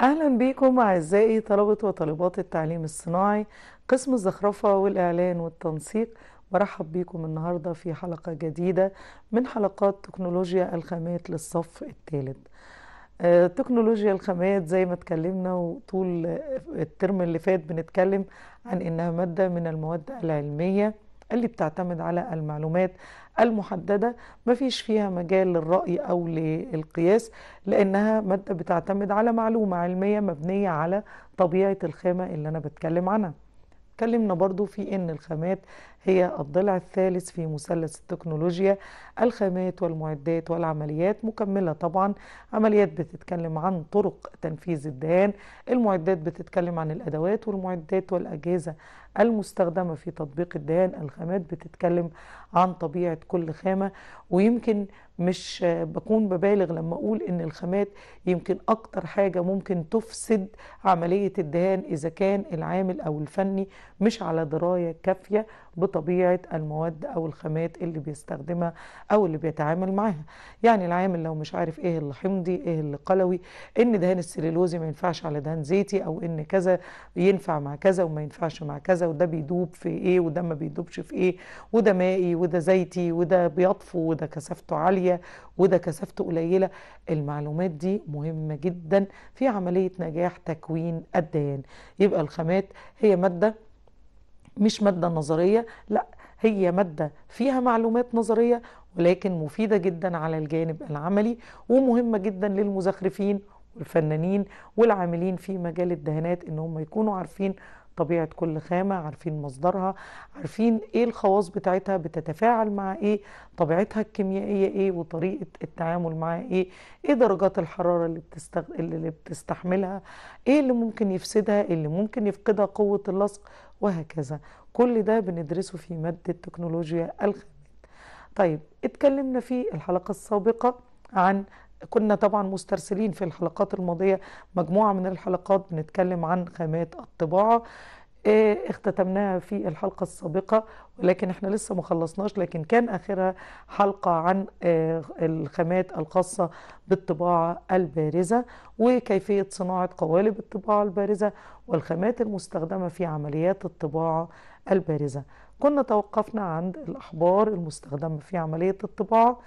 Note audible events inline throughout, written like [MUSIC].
أهلا بكم أعزائي طلبة وطالبات التعليم الصناعي قسم الزخرفة والإعلان والتنسيق برحب بكم النهاردة في حلقة جديدة من حلقات تكنولوجيا الخامات للصف الثالث آه، تكنولوجيا الخامات زي ما اتكلمنا وطول الترم اللي فات بنتكلم عن إنها مادة من المواد العلمية اللي بتعتمد على المعلومات المحددة ما فيش فيها مجال للرأي أو للقياس لأنها مادة بتعتمد على معلومة علمية مبنية على طبيعة الخامة اللي أنا بتكلم عنها اتكلمنا برضو في ان الخامات هي الضلع الثالث في مثلث التكنولوجيا الخامات والمعدات والعمليات مكملة طبعا عمليات بتتكلم عن طرق تنفيذ الدهان المعدات بتتكلم عن الادوات والمعدات والاجهزة المستخدمة في تطبيق الدهان الخامات بتتكلم عن طبيعة كل خامة ويمكن مش بكون ببالغ لما اقول ان الخامات يمكن اكتر حاجه ممكن تفسد عمليه الدهان اذا كان العامل او الفني مش على درايه كافيه بطبيعه المواد او الخامات اللي بيستخدمها او اللي بيتعامل معاها يعني العامل لو مش عارف ايه اللي حمضي ايه اللي قلوي ان دهان السليلوزي ما ينفعش على دهان زيتي او ان كذا ينفع مع كذا وما ينفعش مع كذا وده بيدوب في ايه وده ما بيدوبش في ايه وده مائي وده زيتي وده بيطفو وده كثافته عاليه شوية وده كثافته قليلة المعلومات دي مهمة جدا في عملية نجاح تكوين الديان يبقى الخامات هي مادة مش مادة نظرية لا هي مادة فيها معلومات نظرية ولكن مفيدة جدا على الجانب العملي ومهمة جدا للمزخرفين والفنانين والعاملين في مجال الدهانات ان هم يكونوا عارفين طبيعة كل خامة عارفين مصدرها عارفين ايه الخواص بتاعتها بتتفاعل مع ايه طبيعتها الكيميائية ايه وطريقة التعامل معاها ايه ايه درجات الحرارة اللي, بتستغ... اللي بتستحملها ايه اللي ممكن يفسدها إيه اللي ممكن يفقدها قوة اللصق وهكذا كل ده بندرسه في مادة تكنولوجيا الخامات طيب اتكلمنا في الحلقة السابقة عن كنا طبعا مسترسلين في الحلقات الماضية مجموعة من الحلقات بنتكلم عن خامات الطباعة آه، اختتمناها في الحلقة السابقة ولكن احنا لسه مخلصناش لكن كان اخرها حلقة عن آه، الخامات الخاصة بالطباعة البارزة وكيفية صناعة قوالب الطباعة البارزة والخامات المستخدمة في عمليات الطباعة البارزة كنا توقفنا عند الاحبار المستخدمة في عملية الطباعة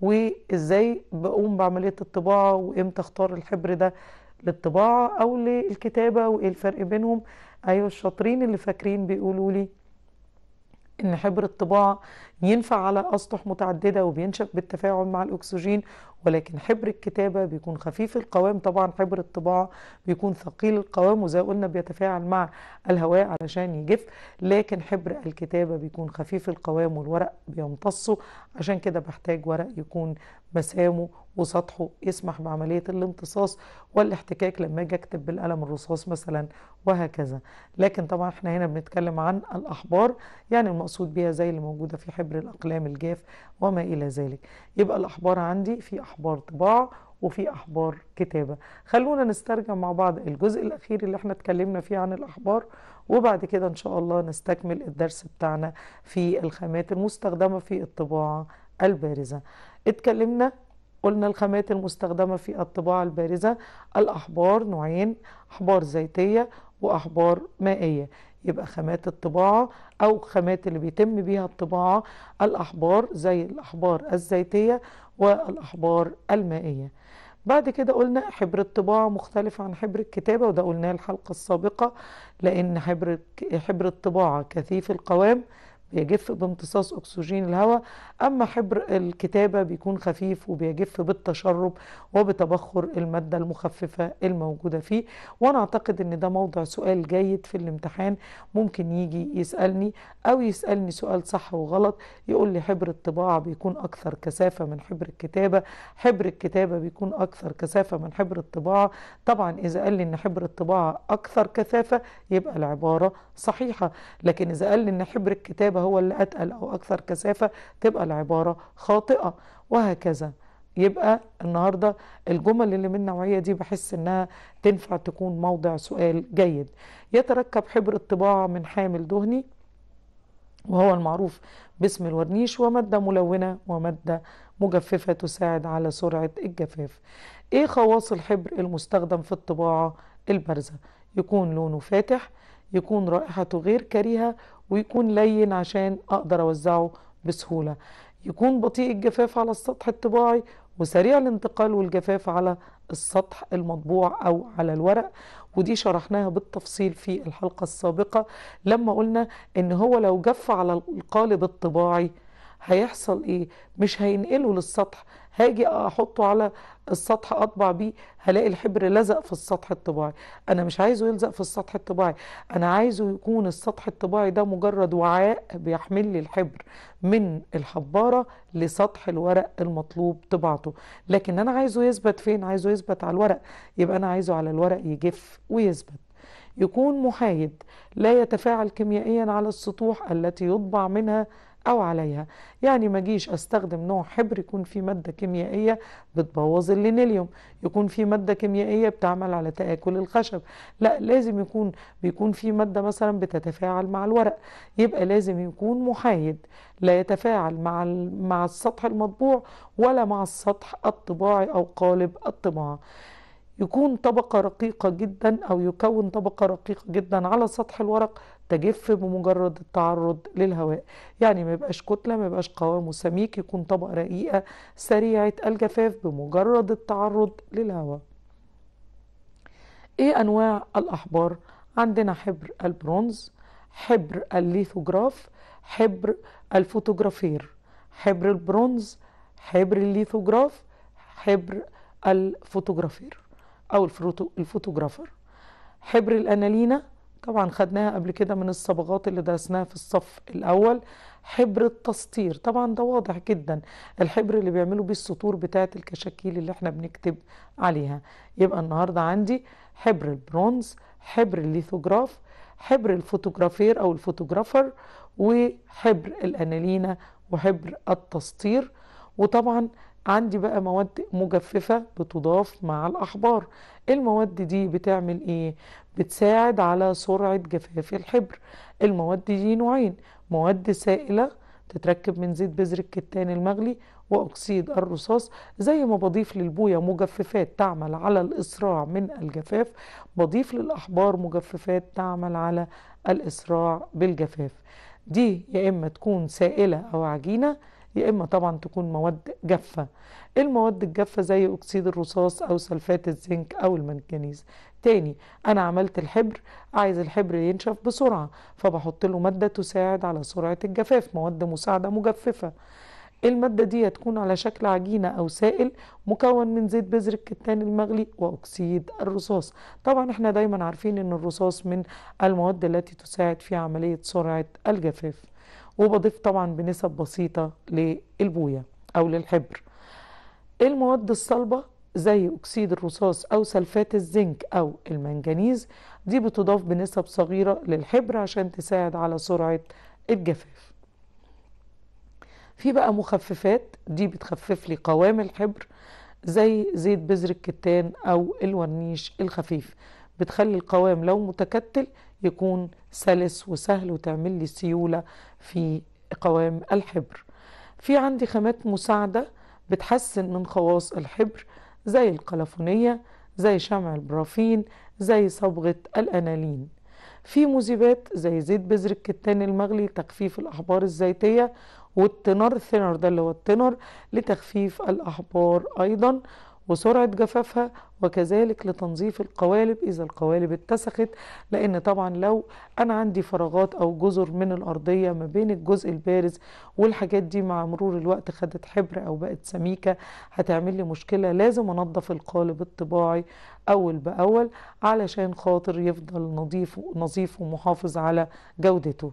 وازاي بقوم بعملية الطباعة وامتى اختار الحبر ده للطباعة او للكتابة وايه الفرق بينهم ايوه الشاطرين اللي فاكرين بيقولوا لي ان حبر الطباعة ينفع على أسطح متعددة وبينشف بالتفاعل مع الأكسجين ولكن حبر الكتابة بيكون خفيف القوام طبعا حبر الطباعة بيكون ثقيل القوام وزي قلنا بيتفاعل مع الهواء علشان يجف لكن حبر الكتابة بيكون خفيف القوام والورق بيمتصه عشان كده بحتاج ورق يكون مسامه وسطحه يسمح بعملية الامتصاص والاحتكاك لما اجي اكتب بالقلم الرصاص مثلا وهكذا لكن طبعا احنا هنا بنتكلم عن الأحبار يعني المقصود بيها زي اللي موجودة في حبر حبر الأقلام الجاف وما إلى ذلك يبقى الأحبار عندي في أحبار طباعة وفي أحبار كتابة خلونا نسترجع مع بعض الجزء الأخير اللي احنا اتكلمنا فيه عن الأحبار وبعد كده إن شاء الله نستكمل الدرس بتاعنا في الخامات المستخدمة في الطباعة البارزة اتكلمنا قلنا الخامات المستخدمة في الطباعة البارزة الأحبار نوعين أحبار زيتية وأحبار مائية يبقى خامات الطباعة أو خامات اللي بيتم بيها الطباعة الأحبار زي الأحبار الزيتية والأحبار المائية بعد كده قلنا حبر الطباعة مختلف عن حبر الكتابة وده قلناه الحلقة السابقة لأن حبر حبر الطباعة كثيف القوام بيجف بامتصاص أكسجين الهواء أما حبر الكتابة بيكون خفيف وبيجف بالتشرب وبتبخر المادة المخففة الموجودة فيه وأنا أعتقد أن ده موضع سؤال جيد في الامتحان ممكن يجي يسألني أو يسألني سؤال صح وغلط يقول لي حبر الطباعة بيكون أكثر كثافة من حبر الكتابة حبر الكتابة بيكون أكثر كثافة من حبر الطباعة طبعا إذا قال لي أن حبر الطباعة أكثر كثافة يبقى العبارة صحيحة لكن إذا قال لي أن حبر الكتابة الإجابة هو اللي أتقل أو أكثر كثافة تبقى العبارة خاطئة وهكذا يبقى النهاردة الجمل اللي من النوعية دي بحس انها تنفع تكون موضع سؤال جيد يتركب حبر الطباعة من حامل دهني وهو المعروف باسم الورنيش ومادة ملونة ومادة مجففة تساعد على سرعة الجفاف ايه خواص الحبر المستخدم في الطباعة البارزة يكون لونه فاتح يكون رائحته غير كريهة ويكون لين عشان اقدر اوزعه بسهولة يكون بطيء الجفاف على السطح الطباعي وسريع الانتقال والجفاف على السطح المطبوع او على الورق ودي شرحناها بالتفصيل في الحلقة السابقة لما قلنا ان هو لو جف على القالب الطباعي هيحصل ايه مش هينقله للسطح هاجي احطه على السطح اطبع بيه هلاقي الحبر لزق في السطح الطباعي انا مش عايزه يلزق في السطح الطباعي انا عايزه يكون السطح الطباعي ده مجرد وعاء بيحمل لي الحبر من الحباره لسطح الورق المطلوب طباعته لكن انا عايزه يثبت فين عايزه يثبت على الورق يبقى انا عايزه على الورق يجف ويثبت يكون محايد لا يتفاعل كيميائيا على السطوح التي يطبع منها أو عليها يعني ما جيش أستخدم نوع حبر يكون فيه مادة كيميائية بتبوظ اللينيليوم يكون فيه مادة كيميائية بتعمل على تآكل الخشب لا لازم يكون بيكون فيه مادة مثلا بتتفاعل مع الورق يبقى لازم يكون محايد لا يتفاعل مع مع السطح المطبوع ولا مع السطح الطباعي أو قالب الطباعة يكون طبقة رقيقة جدا أو يكون طبقة رقيقة جدا على سطح الورق تجف بمجرد التعرض للهواء يعني ما يبقاش كتلة ما يبقاش قوام سميك يكون طبقة رقيقة سريعة الجفاف بمجرد التعرض للهواء ايه انواع الاحبار عندنا حبر البرونز حبر الليثوغراف حبر الفوتوغرافير حبر البرونز حبر الليثوغراف حبر الفوتوغرافير او الفوتوغرافر حبر الانالينا طبعا خدناها قبل كده من الصبغات اللي درسناها في الصف الأول حبر التسطير طبعا ده واضح جدا الحبر اللي بيعملوا بيه السطور بتاعة الكشاكيل اللي احنا بنكتب عليها يبقى النهاردة عندي حبر البرونز حبر الليثوجراف حبر الفوتوغرافير أو الفوتوغرافر وحبر الأنالينا وحبر التسطير وطبعا عندي بقى مواد مجففة بتضاف مع الأحبار المواد دي بتعمل إيه؟ بتساعد على سرعة جفاف الحبر المواد دي نوعين مواد سائلة تتركب من زيت بذر الكتان المغلي وأكسيد الرصاص زي ما بضيف للبوية مجففات تعمل على الإسراع من الجفاف بضيف للأحبار مجففات تعمل على الإسراع بالجفاف دي يا إما تكون سائلة أو عجينة يا إما طبعا تكون مواد جافة إيه المواد الجافة زي أكسيد الرصاص أو سلفات الزنك أو المنجنيز تاني أنا عملت الحبر عايز الحبر ينشف بسرعة فبحط له مادة تساعد على سرعة الجفاف مواد مساعدة مجففة إيه المادة دي تكون على شكل عجينة أو سائل مكون من زيت بذر الكتان المغلي وأكسيد الرصاص طبعا احنا دايما عارفين ان الرصاص من المواد التي تساعد في عملية سرعة الجفاف وبضيف طبعا بنسب بسيطة للبوية أو للحبر المواد الصلبة زي أكسيد الرصاص أو سلفات الزنك أو المنجنيز دي بتضاف بنسب صغيرة للحبر عشان تساعد على سرعة الجفاف في بقى مخففات دي بتخفف لي قوام الحبر زي زيت بذر الكتان أو الورنيش الخفيف بتخلي القوام لو متكتل يكون سلس وسهل وتعمل لي سيولة في قوام الحبر في عندي خامات مساعدة بتحسن من خواص الحبر زي القلفونية زي شمع البرافين زي صبغة الأنالين في مذيبات زي زيت بذر الكتان المغلي تخفيف الأحبار الزيتية والتنر الثنر ده اللي هو التنر لتخفيف الأحبار أيضا وسرعة جفافها وكذلك لتنظيف القوالب إذا القوالب اتسخت لأن طبعا لو أنا عندي فراغات أو جزر من الأرضية ما بين الجزء البارز والحاجات دي مع مرور الوقت خدت حبر أو بقت سميكة هتعمل لي مشكلة لازم أنظف القالب الطباعي أول بأول علشان خاطر يفضل نظيف نظيف ومحافظ على جودته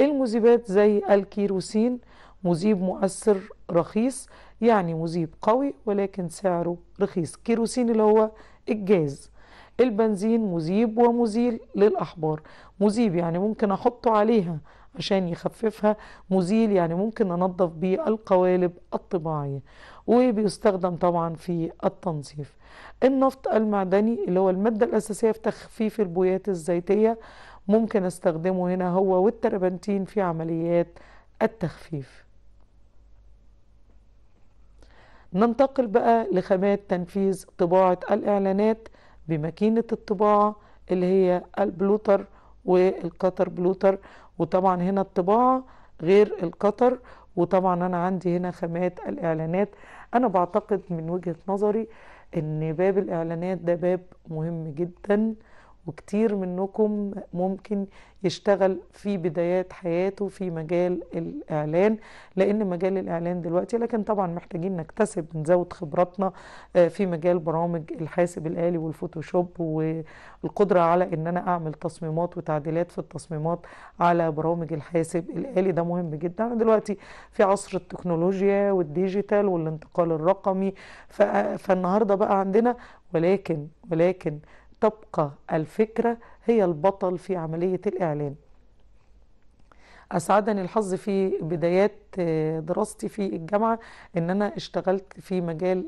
المذيبات زي الكيروسين مذيب مؤثر رخيص يعني مذيب قوي ولكن سعره رخيص كيروسين اللي هو الجاز البنزين مذيب ومزيل للأحبار مذيب يعني ممكن أحطه عليها عشان يخففها مزيل يعني ممكن ننظف بيه القوالب الطباعية وبيستخدم طبعا في التنظيف النفط المعدني اللي هو المادة الأساسية في تخفيف البويات الزيتية ممكن استخدمه هنا هو والتربنتين في عمليات التخفيف ننتقل بقى لخامات تنفيذ طباعة الإعلانات بماكينة الطباعة اللي هي البلوتر والقطر بلوتر وطبعا هنا الطباعة غير القطر وطبعا أنا عندي هنا خامات الإعلانات أنا بعتقد من وجهة نظري إن باب الإعلانات ده باب مهم جداً وكتير منكم ممكن يشتغل في بدايات حياته في مجال الإعلان لأن مجال الإعلان دلوقتي لكن طبعا محتاجين نكتسب نزود خبراتنا آه، في مجال برامج الحاسب الآلي والفوتوشوب والقدرة على أن أنا أعمل تصميمات وتعديلات في التصميمات على برامج الحاسب الآلي ده مهم جدا دلوقتي في عصر التكنولوجيا والديجيتال والانتقال الرقمي فالنهاردة بقى عندنا ولكن ولكن تبقى الفكرة هي البطل في عملية الإعلان أسعدني الحظ في بدايات بداية دراستي في الجامعة ان انا اشتغلت في مجال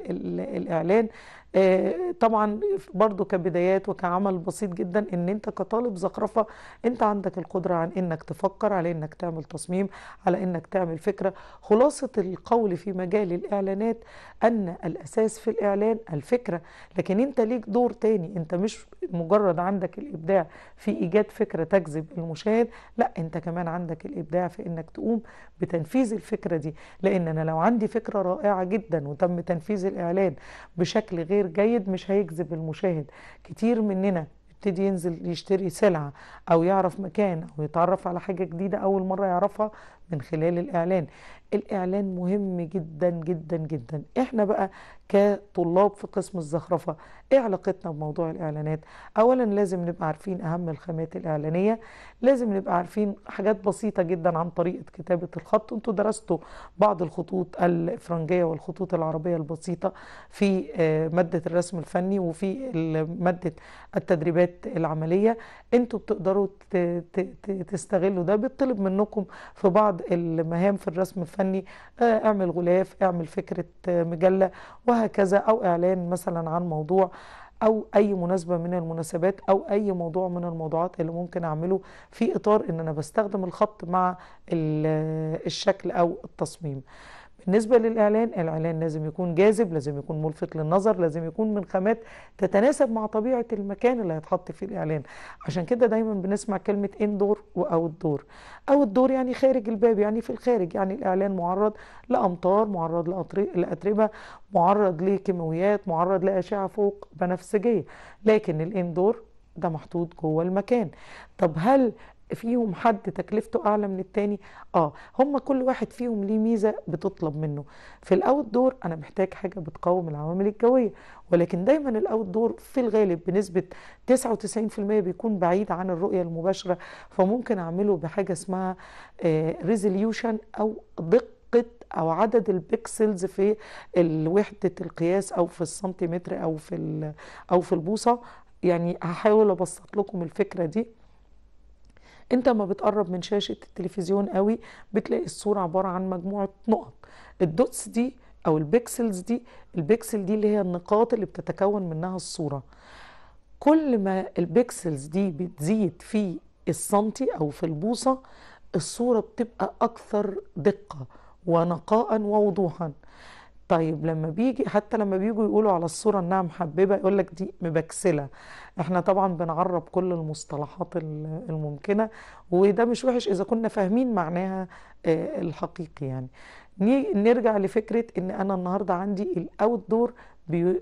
الاعلان آه، طبعا برضو كبدايات وكعمل بسيط جدا ان انت كطالب زخرفة انت عندك القدرة عن انك تفكر على انك تعمل تصميم على انك تعمل فكرة خلاصة القول في مجال الاعلانات ان الاساس في الاعلان الفكرة لكن انت ليك دور تاني انت مش مجرد عندك الابداع في ايجاد فكرة تجذب المشاهد لا انت كمان عندك الابداع في انك تقوم بتنفيذ تنفيذ الفكرة دي لأن أنا لو عندي فكرة رائعة جدا وتم تنفيذ الإعلان بشكل غير جيد مش هيجذب المشاهد كتير مننا يبتدي ينزل يشتري سلعة أو يعرف مكان أو يتعرف على حاجة جديدة أول مرة يعرفها من خلال الإعلان الإعلان مهم جدا جدا جدا إحنا بقى كطلاب في قسم الزخرفة ايه علاقتنا بموضوع الإعلانات أولا لازم نبقى عارفين أهم الخامات الإعلانية لازم نبقى عارفين حاجات بسيطة جدا عن طريقة كتابة الخط انتوا درستوا بعض الخطوط الفرنجية والخطوط العربية البسيطة في آه، مادة الرسم الفني وفي مادة التدريبات العملية انتوا بتقدروا تستغلوا ده بيطلب منكم في بعض المهام في الرسم الفني آه، اعمل غلاف اعمل فكرة آه، مجلة وهكذا وهكذا أو إعلان مثلا عن موضوع أو أي مناسبة من المناسبات أو أي موضوع من الموضوعات اللي ممكن أعمله في إطار إن أنا بستخدم الخط مع الشكل أو التصميم بالنسبة للإعلان الإعلان لازم يكون جاذب لازم يكون ملفت للنظر لازم يكون من خامات تتناسب مع طبيعة المكان اللي هيتحط فيه الإعلان عشان كده دايما بنسمع كلمة اندور وأوت دور أوت دور يعني خارج الباب يعني في الخارج يعني الإعلان معرض لأمطار معرض لأتربة معرض لكيماويات معرض لأشعة فوق بنفسجية لكن الإندور ده محطوط جوه المكان طب هل فيهم حد تكلفته اعلى من التاني اه هم كل واحد فيهم ليه ميزه بتطلب منه في الاوت دور انا محتاج حاجه بتقاوم العوامل الجويه ولكن دايما الاوت دور في الغالب بنسبه 99% بيكون بعيد عن الرؤيه المباشره فممكن اعمله بحاجه اسمها ريزوليوشن آه، او دقه او عدد البكسلز في وحده القياس او في السنتيمتر او في او في البوصه يعني هحاول ابسط لكم الفكره دي انت ما بتقرب من شاشه التلفزيون قوي بتلاقي الصوره عباره عن مجموعه نقط الدوتس دي او البكسلز دي البكسل دي اللي هي النقاط اللي بتتكون منها الصوره كل ما البكسلز دي بتزيد في السنتي او في البوصه الصوره بتبقى اكثر دقه ونقاء ووضوحا طيب لما بيجي حتى لما بيجوا يقولوا على الصورة انها محببة يقول لك دي مبكسلة احنا طبعا بنعرب كل المصطلحات الممكنة وده مش وحش اذا كنا فاهمين معناها آه، الحقيقي يعني نرجع لفكرة ان انا النهاردة عندي الاوت دور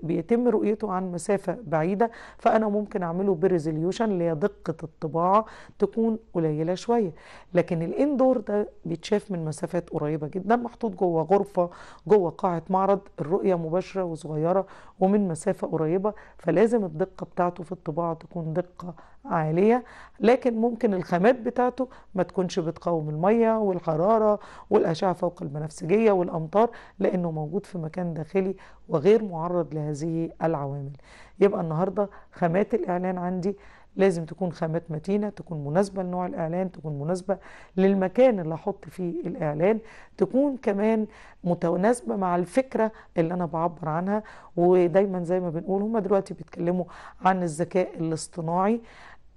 بيتم رؤيته عن مسافة بعيدة فأنا ممكن أعمله بريزوليوشن اللي هي دقة الطباعة تكون قليلة شوية لكن الاندور ده بيتشاف من مسافات قريبة جدا محطوط جوه غرفة جوه قاعة معرض الرؤية مباشرة وصغيرة ومن مسافة قريبة فلازم الدقة بتاعته في الطباعة تكون دقة عالية لكن ممكن الخامات بتاعته ما تكونش بتقاوم المية والحرارة والأشعة فوق البنفسجية والأمطار لأنه موجود في مكان داخلي وغير معرض لهذه العوامل يبقى النهاردة خامات الإعلان عندي لازم تكون خامات متينة تكون مناسبة لنوع الإعلان تكون مناسبة للمكان اللي احط فيه الإعلان تكون كمان متناسبة مع الفكرة اللي أنا بعبر عنها ودايما زي ما بنقول هما دلوقتي بيتكلموا عن الذكاء الاصطناعي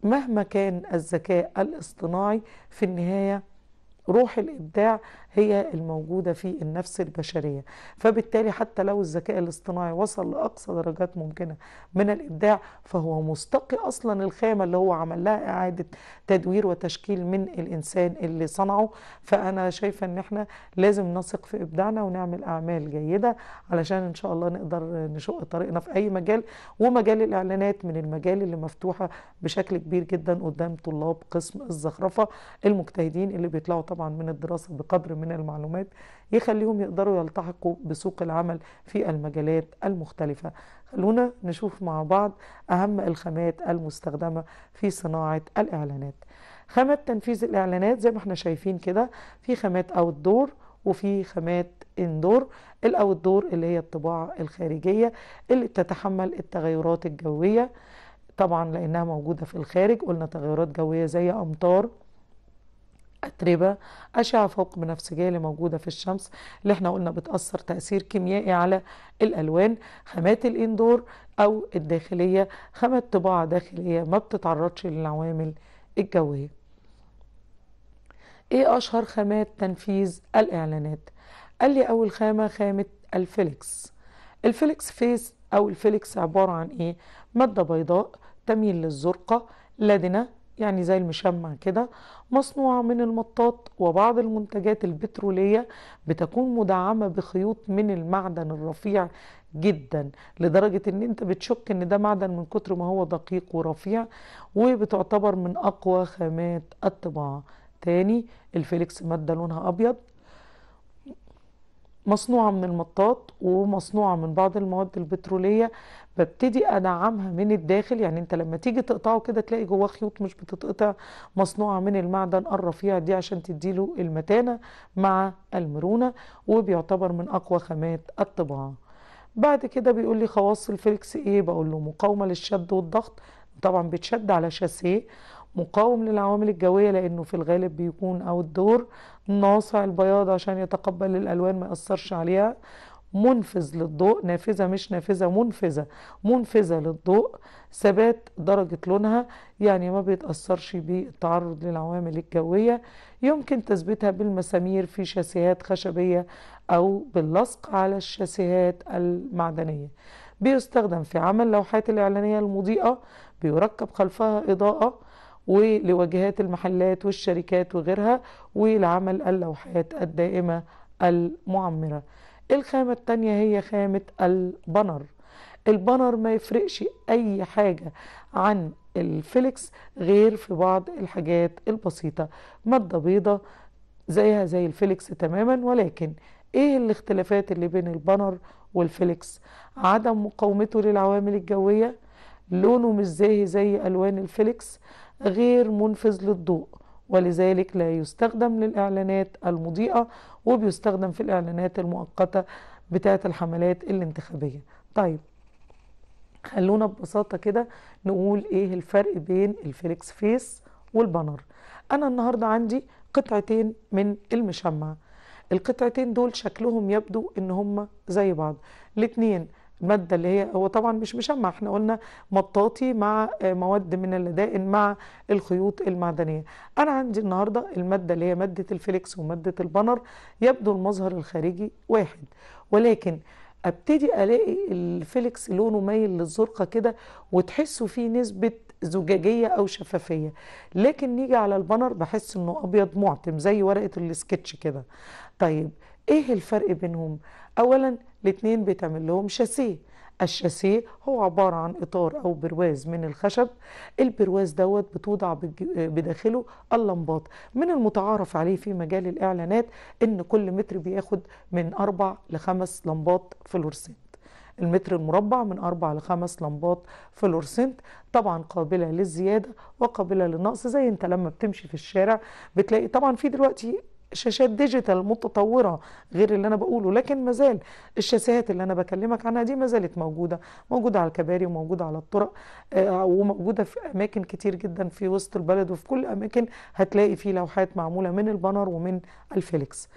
مهما كان الذكاء الاصطناعي في النهاية روح الابداع هي الموجوده في النفس البشريه فبالتالي حتى لو الذكاء الاصطناعي وصل لاقصى درجات ممكنه من الابداع فهو مستقي اصلا الخامه اللي هو عمل لها اعاده تدوير وتشكيل من الانسان اللي صنعه فانا شايفه ان احنا لازم نثق في ابداعنا ونعمل اعمال جيده علشان ان شاء الله نقدر نشق طريقنا في اي مجال ومجال الاعلانات من المجال اللي مفتوحه بشكل كبير جدا قدام طلاب قسم الزخرفه المجتهدين اللي بيطلعوا طبعا من الدراسة بقدر من المعلومات يخليهم يقدروا يلتحقوا بسوق العمل في المجالات المختلفة خلونا نشوف مع بعض أهم الخامات المستخدمة في صناعة الإعلانات خامات تنفيذ الإعلانات زي ما احنا شايفين كده في خامات أوت دور وفي خامات اندور الأوت دور اللي هي الطباعة الخارجية اللي بتتحمل التغيرات الجوية طبعا لانها موجوده في الخارج قلنا تغيرات جويه زي امطار أتربة أشعة فوق بنفسجية اللي موجودة في الشمس اللي احنا قلنا بتأثر تأثير كيميائي على الألوان خامات الإندور أو الداخلية خامات طباعة داخلية ما بتتعرضش للعوامل الجوية ايه أشهر خامات تنفيذ الإعلانات قال لي أول خامة خامة الفيلكس الفيلكس فيس أو الفيلكس عبارة عن ايه مادة بيضاء تميل للزرقة لدنة يعني زي المشمع كده مصنوعة من المطاط وبعض المنتجات البترولية بتكون مدعمة بخيوط من المعدن الرفيع جدا لدرجة ان انت بتشك ان ده معدن من كتر ما هو دقيق ورفيع وبتعتبر من اقوى خامات الطباعة تاني الفيليكس مادة لونها ابيض مصنوعة من المطاط ومصنوعة من بعض المواد البترولية ببتدي أدعمها من الداخل يعني أنت لما تيجي تقطعه كده تلاقي جواه خيوط مش بتتقطع مصنوعة من المعدن الرفيع دي عشان تديله المتانة مع المرونة وبيعتبر من أقوى خامات الطباعة بعد كده بيقول لي خواص الفلكس ايه بقول له مقاومة للشد والضغط طبعا بتشد على شاسيه مقاوم للعوامل الجوية لأنه في الغالب بيكون أو الدور ناصع البياض عشان يتقبل الألوان ما يأثرش عليها منفذ للضوء نافذة مش نافذة منفذة منفذة للضوء ثبات درجة لونها يعني ما بيتأثرش بالتعرض للعوامل الجوية يمكن تثبيتها بالمسامير في شاسيهات خشبية أو باللصق على الشاسيهات المعدنية بيستخدم في عمل لوحات الإعلانية المضيئة بيركب خلفها إضاءة ولواجهات المحلات والشركات وغيرها ولعمل اللوحات الدائمة المعمرة الخامة التانية هي خامة البنر البنر ما يفرقش أي حاجة عن الفليكس غير في بعض الحاجات البسيطة مادة بيضة زيها زي الفليكس تماما ولكن ايه الاختلافات اللي بين البنر والفليكس عدم مقاومته للعوامل الجوية لونه مش زاهي زي ألوان الفليكس غير منفذ للضوء ولذلك لا يستخدم للإعلانات المضيئة وبيستخدم في الإعلانات المؤقتة بتاعة الحملات الانتخابية طيب خلونا ببساطة كده نقول ايه الفرق بين الفليكس فيس والبانر انا النهاردة عندي قطعتين من المشمع القطعتين دول شكلهم يبدو ان هما زي بعض الاتنين المادة اللي هي هو طبعا مش مشمع احنا قلنا مطاطي مع آه، مواد من اللدائن مع الخيوط المعدنية انا عندي النهاردة المادة اللي هي مادة الفليكس ومادة البنر يبدو المظهر الخارجي واحد ولكن ابتدي الاقي الفليكس لونه مايل للزرقة كده وتحسوا فيه نسبة زجاجية أو شفافية لكن نيجي على البنر بحس إنه أبيض معتم زي ورقة السكتش كده طيب ايه الفرق بينهم اولا الاثنين بيتعمل لهم شاسيه الشاسيه هو عبارة عن إطار أو برواز من الخشب البرواز دوت بتوضع بداخله اللمبات من المتعارف عليه في مجال الإعلانات إن كل متر بياخد من أربع لخمس لمبات فلورسنت المتر المربع من أربع لخمس لمبات فلورسنت طبعا قابلة للزيادة وقابلة للنقص زي انت لما بتمشي في الشارع بتلاقي طبعا في دلوقتي شاشات ديجيتال متطوره غير اللي انا بقوله لكن مازال الشاسات اللي انا بكلمك عنها دي ما زالت موجوده موجوده على الكباري وموجوده على الطرق آه، وموجوده في اماكن كتير جدا في وسط البلد وفي كل اماكن هتلاقي فيه لوحات معموله من البانر ومن الفيلكس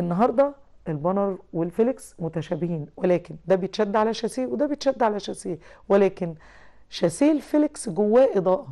النهارده البانر والفيلكس متشابهين ولكن ده بيتشد على شاسيه وده بيتشد على شاسيه ولكن شاسيه الفيلكس جواه اضاءه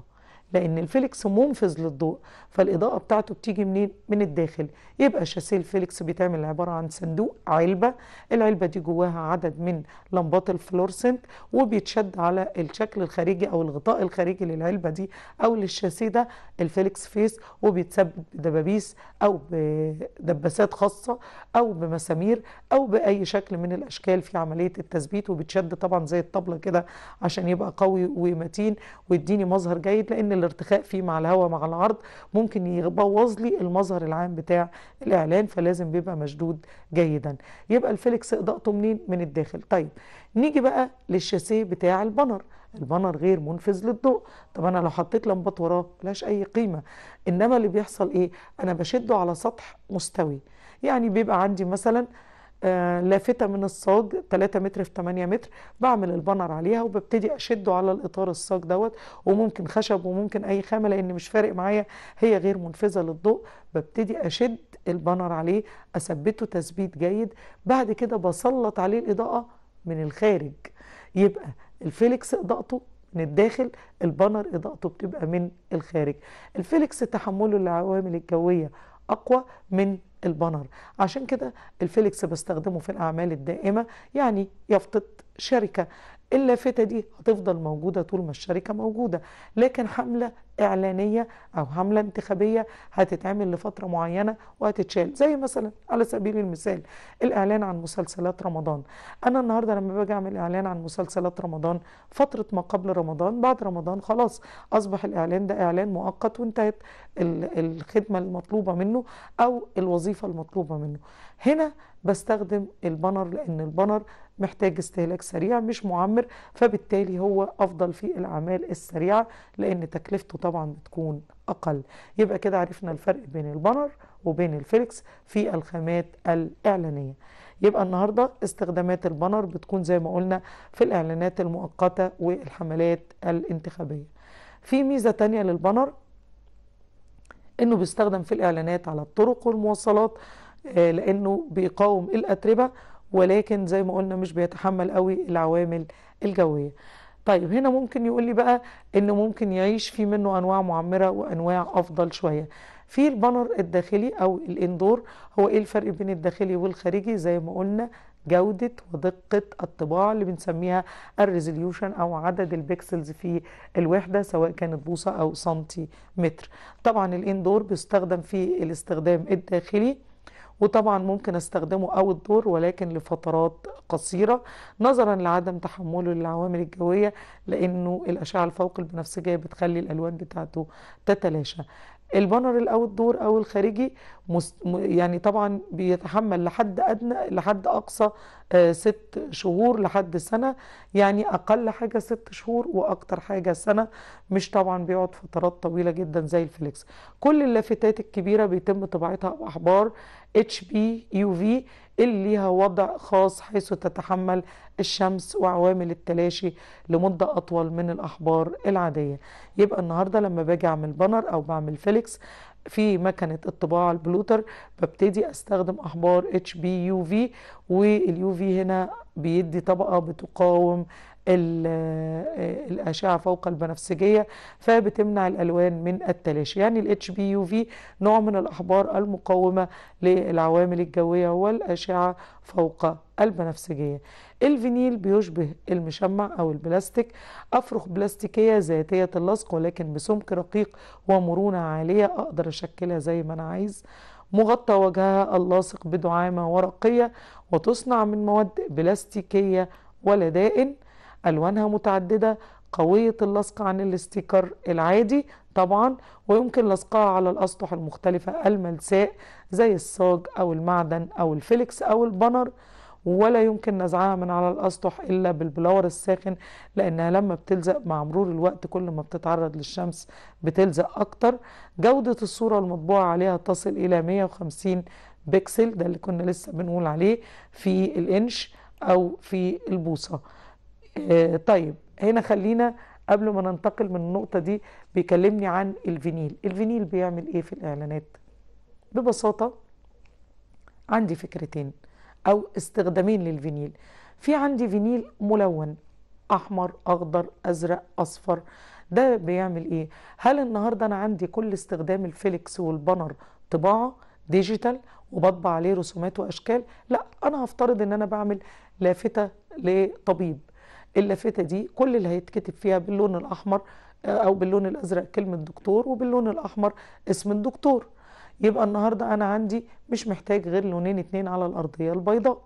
لأن الفيلكس منفذ للضوء فالإضاءة بتاعته بتيجي منين؟ من الداخل يبقى شاسيه الفيلكس بيتعمل عبارة عن صندوق علبة العلبة دي جواها عدد من لمبات الفلورسنت وبيتشد على الشكل الخارجي أو الغطاء الخارجي للعلبة دي أو للشاسيه ده الفيلكس فيس وبيتثبت بدبابيس أو بدباسات خاصة أو بمسامير أو بأي شكل من الأشكال في عملية التثبيت وبتشد طبعا زي الطبلة كده عشان يبقى قوي ومتين ويديني مظهر جيد لأن الارتخاء فيه مع الهواء مع العرض ممكن يبوظ لي المظهر العام بتاع الاعلان فلازم بيبقى مشدود جيدا يبقى الفليكس اضاءته منين من الداخل طيب نيجي بقى للشاسيه بتاع البنر البنر غير منفذ للضوء طب انا لو حطيت لمبات وراه ملهاش اي قيمه انما اللي بيحصل ايه انا بشده على سطح مستوي يعني بيبقى عندي مثلا آه، لافتة من الصاج 3 متر في 8 متر بعمل البنر عليها وببتدي أشده على الإطار الصاج دوت وممكن خشب وممكن أي خامة لأن مش فارق معايا هي غير منفذة للضوء ببتدي أشد البنر عليه أثبته تثبيت جيد بعد كده بسلط عليه الإضاءة من الخارج يبقى الفيلكس إضاءته من الداخل البنر إضاءته بتبقى من الخارج الفيلكس تحمله للعوامل الجوية أقوى من البانر عشان كده الفيليكس بستخدمه في الأعمال الدائمة يعني يفطت شركة اللافتة دي هتفضل موجودة طول ما الشركة موجودة لكن حملة إعلانية أو حملة انتخابية هتتعمل لفترة معينة وهتتشال زي مثلا على سبيل المثال الإعلان عن مسلسلات رمضان أنا النهاردة لما باجي أعمل إعلان عن مسلسلات رمضان فترة ما قبل رمضان بعد رمضان خلاص أصبح الإعلان ده إعلان مؤقت وانتهت الخدمة المطلوبة منه أو الوظيفة المطلوبة منه هنا بستخدم البنر لأن البنر محتاج استهلاك سريع مش معمر فبالتالي هو أفضل في الأعمال السريعة لأن تكلفته طبعا بتكون أقل يبقى كده عرفنا الفرق بين البنر وبين الفليكس في الخامات الإعلانية يبقى النهاردة استخدامات البنر بتكون زي ما قلنا في الإعلانات المؤقتة والحملات الانتخابية في ميزة تانية للبنر انه بيستخدم في الاعلانات على الطرق والمواصلات آه، لأنه بيقاوم الأتربة ولكن زي ما قلنا مش بيتحمل قوي العوامل الجوية طيب هنا ممكن يقول لي بقى انه ممكن يعيش في منه انواع معمره وانواع افضل شويه في البانر الداخلي او الاندور هو ايه الفرق بين الداخلي والخارجي زي ما قلنا جودة ودقة الطباعة اللي بنسميها الريزوليوشن أو عدد البكسلز في الوحدة سواء كانت بوصة أو سنتي متر طبعا الاندور بيستخدم في الاستخدام الداخلي وطبعا ممكن استخدمه او الدور ولكن لفترات قصيرة نظرا لعدم تحمله للعوامل الجوية لانه الاشعة الفوق البنفسجية بتخلي الالوان بتاعته تتلاشى البانر او الدور او الخارجي يعني طبعا بيتحمل لحد ادنى لحد اقصى آه، ست شهور لحد سنه يعني اقل حاجه ست شهور واكتر حاجه سنه مش طبعا بيقعد فترات طويله جدا زي الفليكس كل اللافتات الكبيره بيتم طباعتها باحبار اتش بي يو في اللي ليها وضع خاص حيث تتحمل الشمس وعوامل التلاشي لمدة أطول من الأحبار العادية يبقى النهاردة لما باجي أعمل بانر أو بعمل فيليكس في مكنة الطباعة البلوتر ببتدي استخدم احبار اتش بي هنا بيدي طبقة بتقاوم آه، الأشعة فوق البنفسجية فبتمنع الألوان من التلاشي يعني ال في نوع من الأحبار المقاومة للعوامل الجوية والأشعة فوق البنفسجية الفينيل بيشبه المشمع أو البلاستيك أفرخ بلاستيكية ذاتية اللصق ولكن بسمك رقيق ومرونة عالية أقدر أشكلها زي ما أنا عايز مغطى وجهها اللاصق بدعامة ورقية وتصنع من مواد بلاستيكية ولا دائن ألوانها متعددة قوية اللصق عن الاستيكر العادي طبعا ويمكن لصقها على الأسطح المختلفة الملساء زي الصاج أو المعدن أو الفيلكس أو البنر ولا يمكن نزعها من على الأسطح إلا بالبلور الساخن لأنها لما بتلزق مع مرور الوقت كل ما بتتعرض للشمس بتلزق أكتر جودة الصورة المطبوعة عليها تصل إلى 150 بكسل ده اللي كنا لسه بنقول عليه في الإنش أو في البوصة آه، طيب هنا خلينا قبل ما ننتقل من النقطة دي بيكلمني عن الفينيل الفينيل بيعمل ايه في الاعلانات ببساطة عندي فكرتين او استخدامين للفينيل في عندي فينيل ملون احمر اخضر ازرق اصفر ده بيعمل ايه هل النهاردة انا عندي كل استخدام الفيلكس والبانر طباعة ديجيتال وبطبع عليه رسومات واشكال لا انا هفترض ان انا بعمل لافتة لطبيب اللافته دي كل اللي هيتكتب فيها باللون الاحمر آه، او باللون الازرق كلمه دكتور وباللون الاحمر اسم الدكتور يبقى النهارده انا عندي مش محتاج غير لونين اتنين على الارضيه البيضاء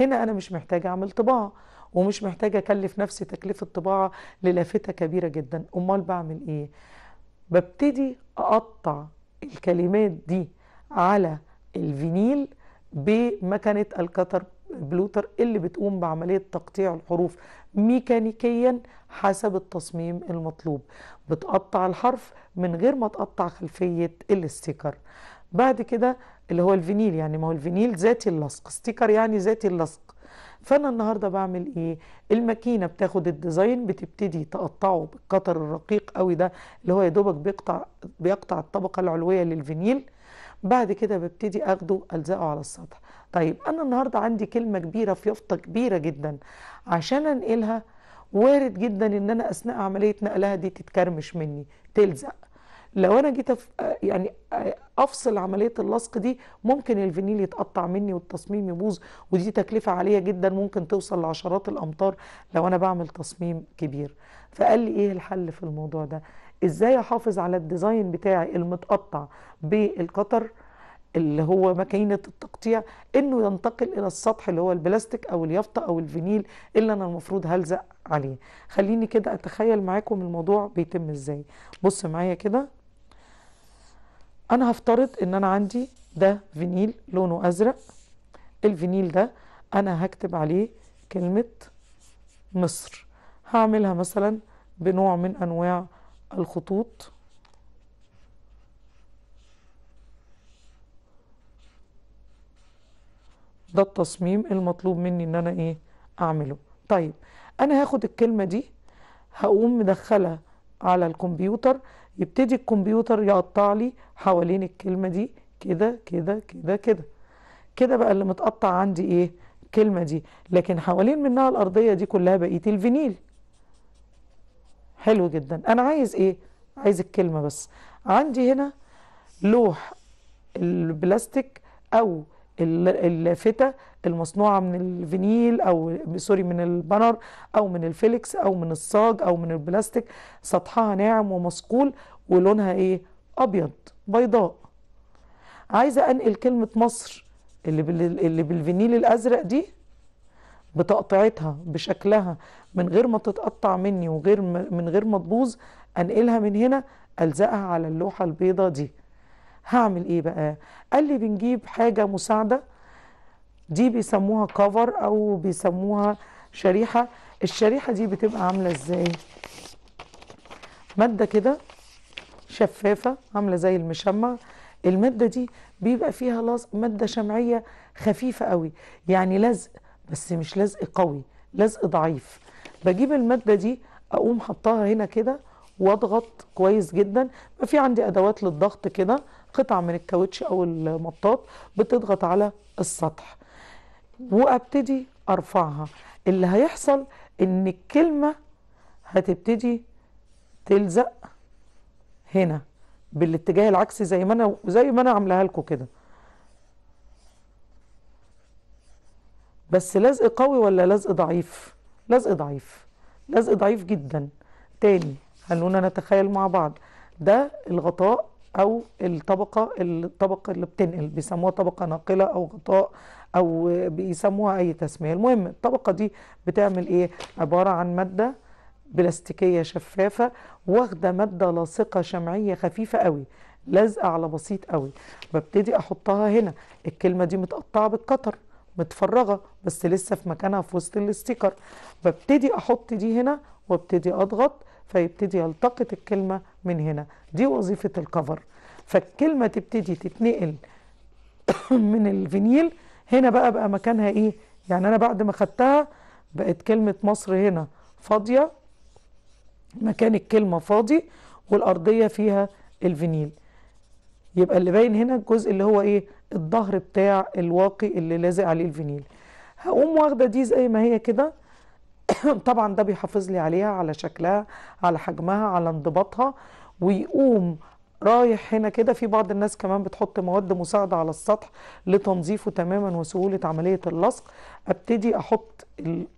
هنا انا مش محتاج اعمل طباعه ومش محتاجه اكلف نفسي تكلفه طباعه للافته كبيره جدا امال بعمل ايه ببتدي اقطع الكلمات دي على الفينيل بمكنه الكتر البلوتر اللي بتقوم بعملية تقطيع الحروف ميكانيكيا حسب التصميم المطلوب بتقطع الحرف من غير ما تقطع خلفية الاستيكر بعد كده اللي هو الفينيل يعني ما هو الفينيل ذاتي اللصق ستيكر يعني ذاتي اللصق فانا النهارده بعمل ايه الماكينه بتاخد الديزاين بتبتدي تقطعه بالقطر الرقيق قوي ده اللي هو يا دوبك بيقطع بيقطع الطبقه العلويه للفينيل بعد كده ببتدي اخده الزقه على السطح طيب أنا النهاردة عندي كلمة كبيرة في يافطة كبيرة جدا عشان أنقلها وارد جدا إن أنا أثناء عملية نقلها دي تتكرمش مني تلزق لو أنا جيت يعني أفصل عملية اللصق دي ممكن الفينيل يتقطع مني والتصميم يبوظ ودي تكلفة عالية جدا ممكن توصل لعشرات الأمتار لو أنا بعمل تصميم كبير فقال لي إيه الحل في الموضوع ده إزاي أحافظ على الديزاين بتاعي المتقطع بالقطر اللي هو مكينة التقطيع انه ينتقل الى السطح اللي هو البلاستيك او اليافطه او الفينيل اللي انا المفروض هلزق عليه خليني كده اتخيل معاكم الموضوع بيتم ازاي بص معايا كده انا هفترض ان انا عندي ده فينيل لونه ازرق الفينيل ده انا هكتب عليه كلمه مصر هعملها مثلا بنوع من انواع الخطوط ده التصميم المطلوب مني ان انا ايه اعمله طيب انا هاخد الكلمة دي هقوم مدخلها على الكمبيوتر يبتدي الكمبيوتر يقطع لي حوالين الكلمة دي كده كده كده كده كده بقى اللي متقطع عندي ايه الكلمة دي لكن حوالين منها الارضية دي كلها بقية الفينيل حلو جدا انا عايز ايه عايز الكلمة بس عندي هنا لوح البلاستيك او اللافتة المصنوعة من الفينيل أو سوري من البنر أو من الفيليكس أو من الصاج أو من البلاستيك سطحها ناعم ومصقول ولونها إيه؟ أبيض بيضاء عايزة أنقل كلمة مصر اللي, اللي بالفينيل الأزرق دي بتقطعتها بشكلها من غير ما تتقطع مني وغير من غير ما تبوظ انقلها من هنا الزقها على اللوحه البيضاء دي هعمل ايه بقى قال لي بنجيب حاجه مساعده دي بيسموها كفر او بيسموها شريحه الشريحه دي بتبقى عامله ازاي ماده كده شفافه عامله زي المشمع الماده دي بيبقى فيها لزق ماده شمعيه خفيفه قوي يعني لزق بس مش لزق قوي لزق ضعيف بجيب الماده دي اقوم حطاها هنا كده واضغط كويس جدا ما في عندي ادوات للضغط كده قطع من الكاوتش او المطاط بتضغط على السطح وابتدي ارفعها اللي هيحصل ان الكلمه هتبتدي تلزق هنا بالاتجاه العكسي زي ما انا زي ما انا عاملاها لكم كده بس لزق قوي ولا لزق ضعيف لزق ضعيف لزق ضعيف جدا تاني خلونا نتخيل مع بعض ده الغطاء أو الطبقة الطبقة اللي بتنقل بيسموها طبقة ناقلة أو غطاء أو بيسموها أي تسمية المهم الطبقة دي بتعمل إيه عبارة عن مادة بلاستيكية شفافة واخدة مادة لاصقة شمعية خفيفة قوي لازقة على بسيط قوي ببتدي أحطها هنا الكلمة دي متقطعة بالقطر متفرغة بس لسه في مكانها في وسط الاستيكر ببتدي أحط دي هنا وابتدي أضغط فيبتدي يلتقط الكلمة من هنا دي وظيفة الكفر فالكلمة تبتدي تتنقل [COUGHS] من الفينيل هنا بقى بقى مكانها ايه يعني انا بعد ما خدتها بقت كلمة مصر هنا فاضية مكان الكلمة فاضي والأرضية فيها الفينيل يبقى اللي باين هنا الجزء اللي هو ايه الظهر بتاع الواقي اللي لازق عليه الفينيل هقوم واخده دي زي ما هي كده [CLEARS THROAT] طبعا ده بيحافظ لي عليها على شكلها على حجمها على انضباطها ويقوم رايح هنا كده في بعض الناس كمان بتحط مواد مساعدة على السطح لتنظيفه تماما وسهولة عملية اللصق ابتدي احط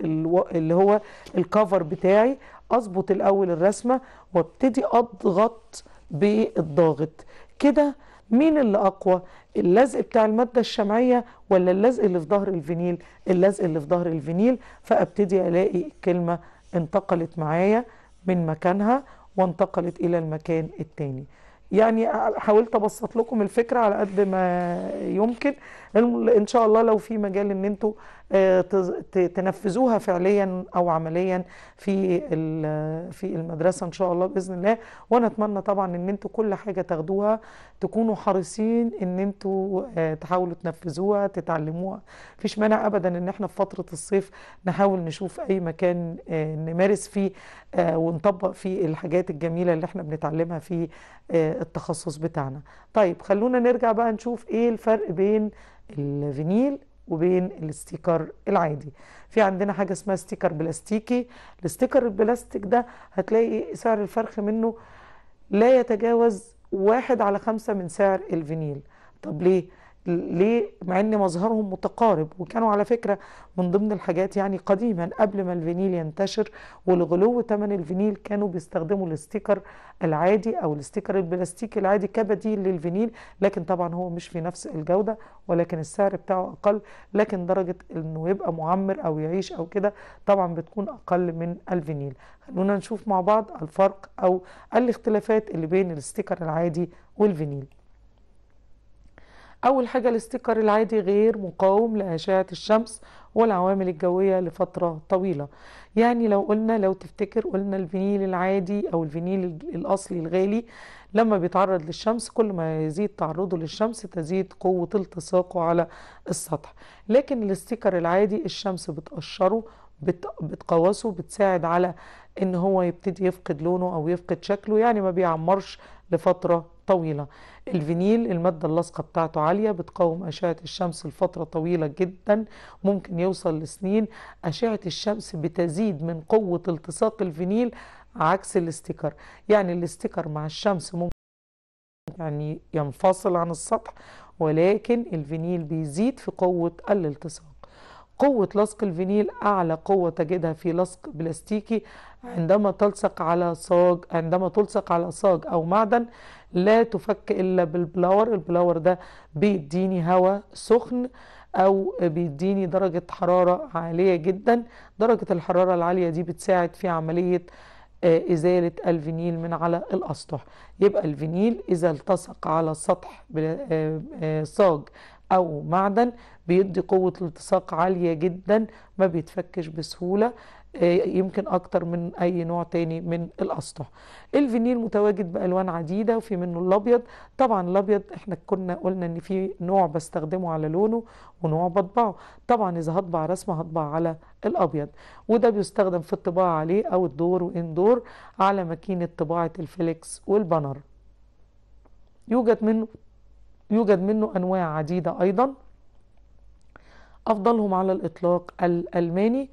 اللي هو الكفر بتاعي اظبط الاول الرسمة وابتدي اضغط بالضاغط كده مين اللي اقوى اللزق بتاع الماده الشمعيه ولا اللزق اللي في ظهر الفينيل اللزق اللي في ظهر الفينيل فابتدي الاقي كلمه انتقلت معايا من مكانها وانتقلت الى المكان الثاني يعني حاولت ابسط لكم الفكره على قد ما يمكن ان شاء الله لو في مجال ان انتم آه، تنفذوها فعليا او عمليا في في المدرسه ان شاء الله باذن الله وانا اتمنى طبعا ان انتوا كل حاجه تاخدوها تكونوا حريصين ان انتوا آه، تحاولوا تنفذوها تتعلموها مفيش مانع ابدا ان احنا في فتره الصيف نحاول نشوف اي مكان آه، نمارس فيه ونطبق فيه الحاجات الجميله اللي احنا بنتعلمها في التخصص بتاعنا طيب خلونا نرجع بقى نشوف ايه الفرق بين الفينيل وبين الاستيكر العادي في عندنا حاجة اسمها ستيكر بلاستيكي الاستيكر البلاستيك ده هتلاقي سعر الفرخ منه لا يتجاوز واحد على خمسة من سعر الفينيل طب ليه؟ ليه مع ان مظهرهم متقارب وكانوا على فكره من ضمن الحاجات يعني قديما قبل ما الفينيل ينتشر ولغلو ثمن الفينيل كانوا بيستخدموا الاستيكر العادي او الاستيكر البلاستيكي العادي كبديل للفينيل لكن طبعا هو مش في نفس الجوده ولكن السعر بتاعه اقل لكن درجه انه يبقى معمر او يعيش او كده طبعا بتكون اقل من الفينيل خلونا نشوف مع بعض الفرق او الاختلافات اللي بين الاستيكر العادي والفينيل أول حاجة الاستيكر العادي غير مقاوم لأشعة الشمس والعوامل الجوية لفترة طويلة يعني لو قلنا لو تفتكر قلنا الفينيل العادي أو الفينيل الأصلي الغالي لما بيتعرض للشمس كل ما يزيد تعرضه للشمس تزيد قوة التصاقه على السطح لكن الاستيكر العادي الشمس بتقشره بتقوسه بتساعد على ان هو يبتدي يفقد لونه او يفقد شكله يعني ما بيعمرش لفترة طويلة الفينيل المادة اللاصقة بتاعته عالية بتقاوم أشعة الشمس لفترة طويلة جدا ممكن يوصل لسنين أشعة الشمس بتزيد من قوة التصاق الفينيل عكس الاستيكر يعني الاستيكر مع الشمس ممكن يعني ينفصل عن السطح ولكن الفينيل بيزيد في قوة الالتصاق قوة لصق الفينيل أعلى قوة تجدها في لصق بلاستيكي عندما تلصق على صاج عندما تلصق على صاج أو معدن لا تفك إلا بالبلاور البلاور ده بيديني هواء سخن أو بيديني درجة حرارة عالية جدا درجة الحرارة العالية دي بتساعد في عملية آه، إزالة الفينيل من على الأسطح يبقى الفينيل إذا التصق على سطح آه، آه، صاج أو معدن بيدي قوة التصاق عالية جدا ما بيتفكش بسهولة آه، يمكن اكتر من اي نوع تاني من الاسطح الفينيل متواجد بالوان عديده وفي منه الابيض طبعا الابيض احنا كنا قلنا ان في نوع بستخدمه على لونه ونوع بطبعه طبعا اذا هطبع رسمه هطبع على الابيض وده بيستخدم في الطباعه عليه او الدور دور على ماكينه طباعه الفليكس والبانر يوجد منه يوجد منه انواع عديده ايضا أفضلهم على الإطلاق الألماني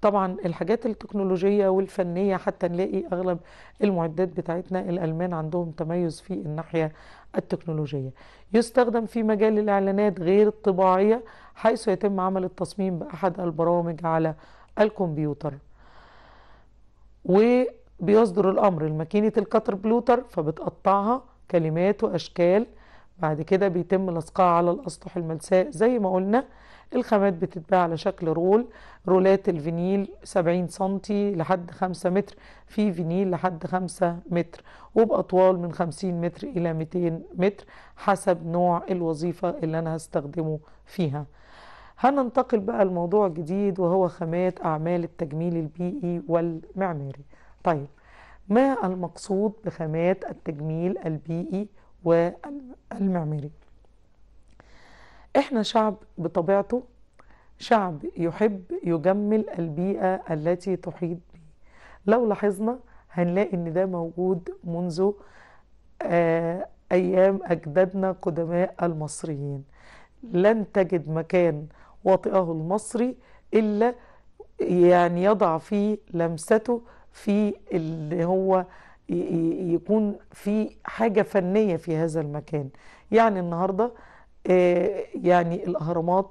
طبعا الحاجات التكنولوجية والفنية حتى نلاقي أغلب المعدات بتاعتنا الألمان عندهم تميز في الناحية التكنولوجية يستخدم في مجال الإعلانات غير الطباعية حيث يتم عمل التصميم بأحد البرامج على الكمبيوتر وبيصدر الأمر لماكينة الكتر بلوتر فبتقطعها كلمات وأشكال بعد كده بيتم لصقها على الأسطح الملساء زي ما قلنا الخامات بتتباع على شكل رول رولات الفينيل 70 سنتي لحد 5 متر في فينيل لحد 5 متر وبأطوال من 50 متر إلى 200 متر حسب نوع الوظيفة اللي أنا هستخدمه فيها هننتقل بقى لموضوع جديد وهو خامات أعمال التجميل البيئي والمعماري طيب ما المقصود بخامات التجميل البيئي والمعماري احنا شعب بطبيعته شعب يحب يجمل البيئة التي تحيط به لو لاحظنا هنلاقي ان ده موجود منذ آه، ايام اجدادنا قدماء المصريين لن تجد مكان وطئه المصري الا يعني يضع فيه لمسته في اللي هو يكون في حاجة فنية في هذا المكان يعني النهاردة آه، يعني الأهرامات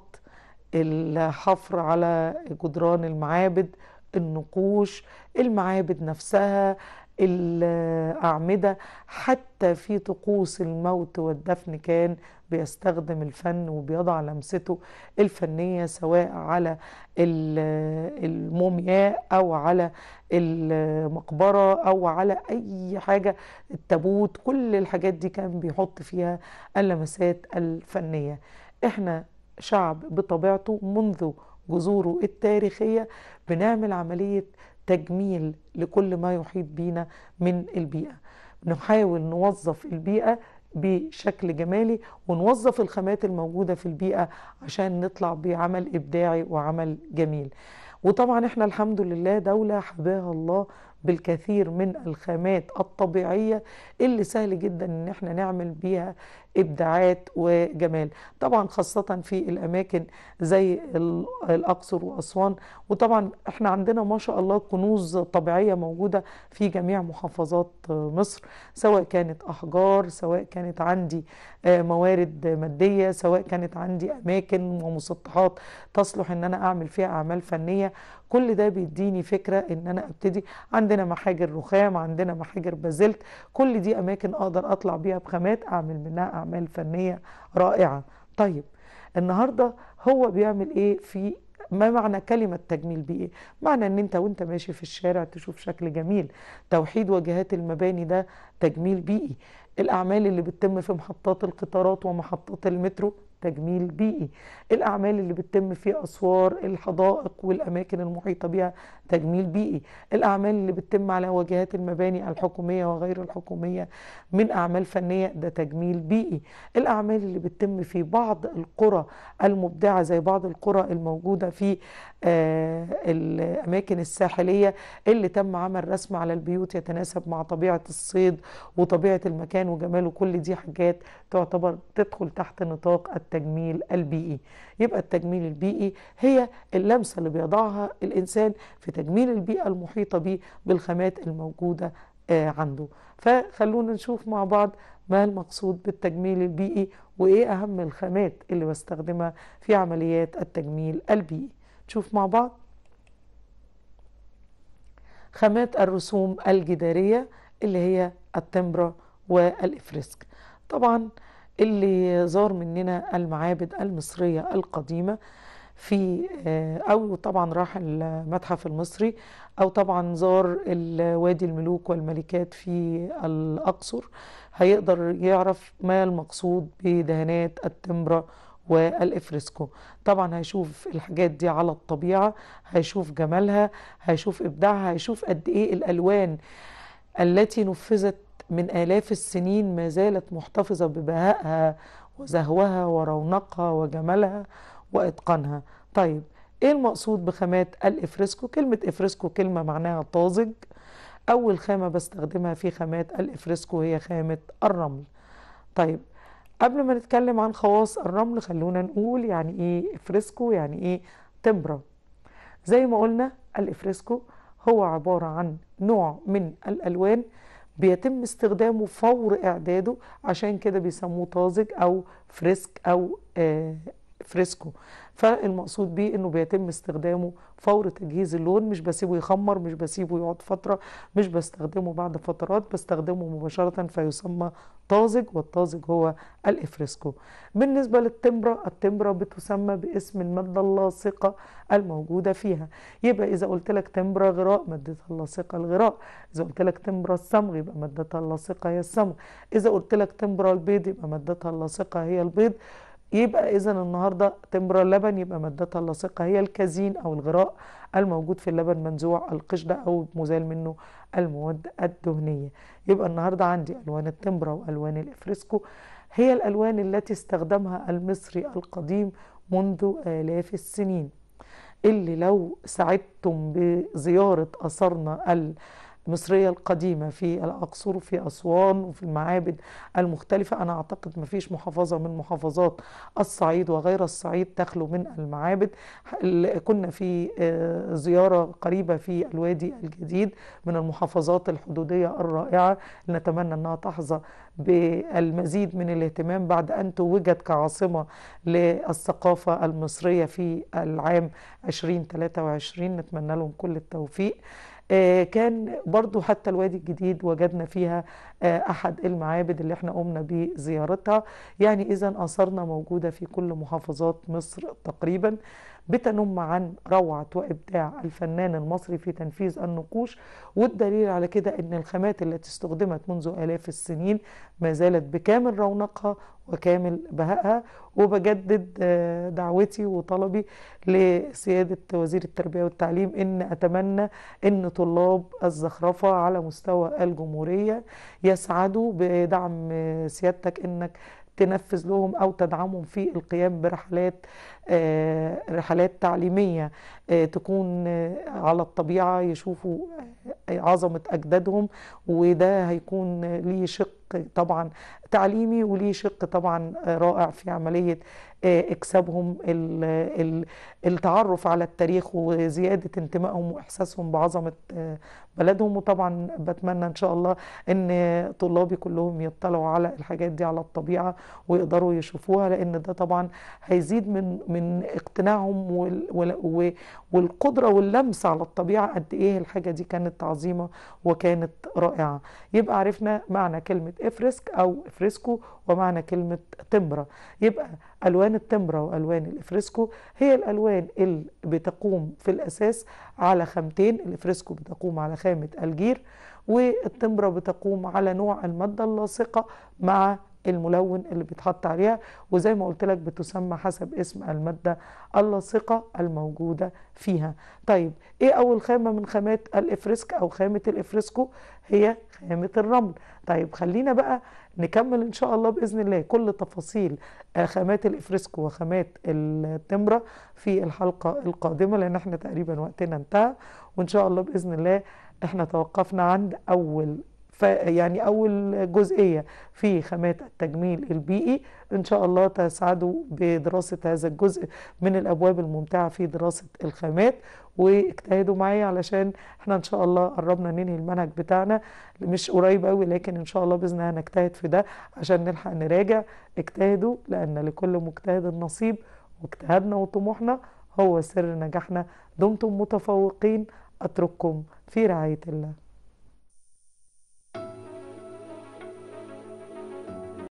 الحفر على جدران المعابد النقوش المعابد نفسها الأعمدة حتى في طقوس الموت والدفن كان بيستخدم الفن وبيضع لمسته الفنية سواء على المومياء أو على المقبرة أو على أي حاجة التابوت كل الحاجات دي كان بيحط فيها اللمسات الفنية احنا شعب بطبيعته منذ جذوره التاريخية بنعمل عملية تجميل لكل ما يحيط بينا من البيئة نحاول نوظف البيئة بشكل جمالي ونوظف الخامات الموجودة في البيئة عشان نطلع بعمل إبداعي وعمل جميل وطبعا احنا الحمد لله دولة حباها الله بالكثير من الخامات الطبيعية اللي سهل جدا ان احنا نعمل بيها ابداعات وجمال طبعا خاصة في الاماكن زي الاقصر واسوان وطبعا احنا عندنا ما شاء الله كنوز طبيعية موجودة في جميع محافظات مصر سواء كانت احجار سواء كانت عندي آه، موارد مادية سواء كانت عندي اماكن ومسطحات تصلح ان انا اعمل فيها اعمال فنية كل ده بيديني فكرة ان انا ابتدي عندنا محاجر رخام عندنا محاجر بازلت كل دي اماكن اقدر اطلع بيها بخامات اعمل منها اعمال فنية رائعة طيب النهاردة هو بيعمل ايه في ما معنى كلمة تجميل بإيه؟ معنى إن أنت وأنت ماشي في الشارع تشوف شكل جميل، توحيد واجهات المباني ده تجميل بيئي، إيه. الأعمال اللي بتتم في محطات القطارات ومحطات المترو تجميل بيئي الاعمال اللي بتتم في اسوار الحدائق والاماكن المحيطه بها تجميل بيئي الأعمال اللي بتتم على واجهات المباني الحكومية وغير الحكومية من أعمال فنية ده تجميل بيئي الأعمال اللي بتتم في بعض القرى المبدعة زي بعض القرى الموجودة في آه، الأماكن الساحلية اللي تم عمل رسم على البيوت يتناسب مع طبيعة الصيد وطبيعة المكان وجماله كل دي حاجات تعتبر تدخل تحت نطاق التجميل البيئي يبقى التجميل البيئي هي اللمسة اللي بيضعها الإنسان في تجميل البيئة المحيطة به بالخامات الموجودة آه، عنده فخلونا نشوف مع بعض ما المقصود بالتجميل البيئي وإيه أهم الخامات اللي بستخدمها في عمليات التجميل البيئي نشوف مع بعض خامات الرسوم الجدارية اللي هي التمبرا والإفريسك طبعا اللي زار مننا المعابد المصرية القديمة في آه، أو طبعا راح المتحف المصري أو طبعا زار وادي الملوك والملكات في الأقصر هيقدر يعرف ما المقصود بدهانات التمرة والإفريسكو طبعا هيشوف الحاجات دي على الطبيعة هيشوف جمالها هيشوف إبداعها هيشوف قد إيه الألوان التي نفذت من آلاف السنين ما زالت محتفظة ببهائها وزهوها ورونقها وجمالها وإتقانها طيب إيه المقصود بخامات الإفريسكو كلمة إفريسكو كلمة معناها طازج أول خامة بستخدمها في خامات الإفريسكو هي خامة الرمل طيب قبل ما نتكلم عن خواص الرمل خلونا نقول يعني إيه إفريسكو يعني إيه تمرة زي ما قلنا الإفريسكو هو عبارة عن نوع من الألوان بيتم استخدامه فور إعداده عشان كده بيسموه طازج أو فريسك أو آه، فريسكو فالمقصود بيه انه بيتم استخدامه فور تجهيز اللون مش بسيبه يخمر مش بسيبه يقعد فترة مش بستخدمه بعد فترات بستخدمه مباشرة فيسمى الطازج والطازج هو الإفريسكو بالنسبة للتمرة التمرة بتسمى باسم المادة اللاصقة الموجودة فيها يبقى إذا قلت لك تمرة غراء مادتها اللاصقة الغراء إذا قلت لك تمرة الصمغ يبقى مادتها اللاصقة هي الصمغ إذا قلت لك تمرة البيض يبقى مادتها اللاصقة هي البيض يبقى إذا النهاردة تمرة اللبن يبقى مادتها اللاصقة هي الكازين أو الغراء الموجود في اللبن منزوع القشدة أو مزال منه المواد الدهنية يبقى النهاردة عندي ألوان التمبرا وألوان الإفريسكو هي الألوان التي استخدمها المصري القديم منذ آلاف السنين اللي لو سعدتم بزيارة أثرنا المصرية القديمة في الأقصر وفي أسوان وفي المعابد المختلفة أنا أعتقد ما فيش محافظة من محافظات الصعيد وغير الصعيد تخلو من المعابد كنا في آه، زيارة قريبة في الوادي الجديد من المحافظات الحدودية الرائعة نتمنى أنها تحظى بالمزيد من الاهتمام بعد أن توجد كعاصمة للثقافة المصرية في العام 2023 نتمنى لهم كل التوفيق آه، كان برضو حتى الوادي الجديد وجدنا فيها آه، أحد المعابد اللي احنا قمنا بزيارتها يعني إذا آثارنا موجودة في كل محافظات مصر تقريبا بتنم عن روعة وإبداع الفنان المصري في تنفيذ النقوش والدليل على كده أن الخامات التي استخدمت منذ آلاف السنين ما زالت بكامل رونقها وكامل بهائها وبجدد آه، دعوتي وطلبي لسيادة وزير التربية والتعليم إن أتمنى إن طلاب الزخرفة على مستوى الجمهورية يسعدوا بدعم آه، سيادتك إنك تنفذ لهم أو تدعمهم في القيام برحلات آه، رحلات تعليمية آه، تكون آه، على الطبيعة يشوفوا عظمة أجدادهم وده هيكون ليه شق طبعا تعليمي وليه شق طبعا رائع في عملية إكسابهم التعرف على التاريخ وزيادة انتمائهم وإحساسهم بعظمة بلدهم وطبعا بتمنى إن شاء الله إن طلابي كلهم يطلعوا على الحاجات دي على الطبيعة ويقدروا يشوفوها لأن ده طبعا هيزيد من من اقتناعهم والقدرة واللمس على الطبيعة قد ايه الحاجة دي كانت عظيمة وكانت رائعة يبقى عرفنا معنى كلمة افرسك او افرسكو ومعنى كلمة تمرة يبقى ألوان التمرة وألوان الإفرسكو هي الألوان اللي بتقوم في الأساس على خامتين الإفرسكو بتقوم على خامة الجير والتمرة بتقوم على نوع المادة اللاصقة مع الملون اللي بيتحط عليها وزي ما قلت لك بتسمى حسب اسم المادة اللاصقة الموجودة فيها طيب ايه اول خامة من خامات الافريسك او خامة الافريسكو هي خامة الرمل طيب خلينا بقى نكمل ان شاء الله باذن الله كل تفاصيل آه، خامات الافريسكو وخامات التمره في الحلقه القادمه لان احنا تقريبا وقتنا انتهى وان شاء الله باذن الله احنا توقفنا عند اول فيعني أول جزئية في خامات التجميل البيئي إن شاء الله تسعدوا بدراسة هذا الجزء من الأبواب الممتعة في دراسة الخامات واجتهدوا معايا علشان احنا ان شاء الله قربنا ننهي المنهج بتاعنا مش قريب قوي لكن ان شاء الله باذن الله هنجتهد في ده عشان نلحق نراجع اجتهدوا لان لكل مجتهد نصيب واجتهادنا وطموحنا هو سر نجاحنا دمتم متفوقين اترككم في رعايه الله